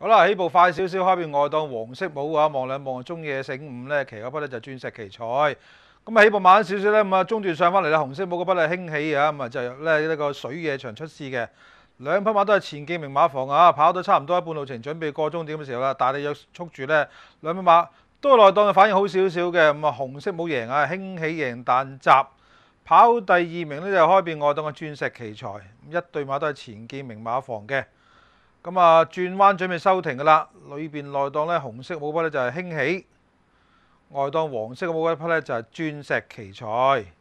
好啦，起步快少少，开边外档黄色帽啊，望两望，中野醒五咧，其嗰匹咧就钻石奇才。咁啊，起步慢少少咧，咁啊，中段上翻嚟啦，红色帽嗰匹咧兴起啊，咁啊就咧呢个水野场出事嘅，两匹马都系前建明马房啊，跑到差唔多一半路程，准备过终点嘅时候啦，但系约束住咧，两匹马都系内档嘅反应好少少嘅，咁啊红色帽赢啊，兴起赢但集跑第二名呢，就开边外档嘅钻石奇才，一对马都系前建明马房嘅。咁啊，轉彎準備收停噶啦，裏邊內檔咧紅色冇筆咧就係興起，外檔黃色冇舞筆咧就係鑽石奇才。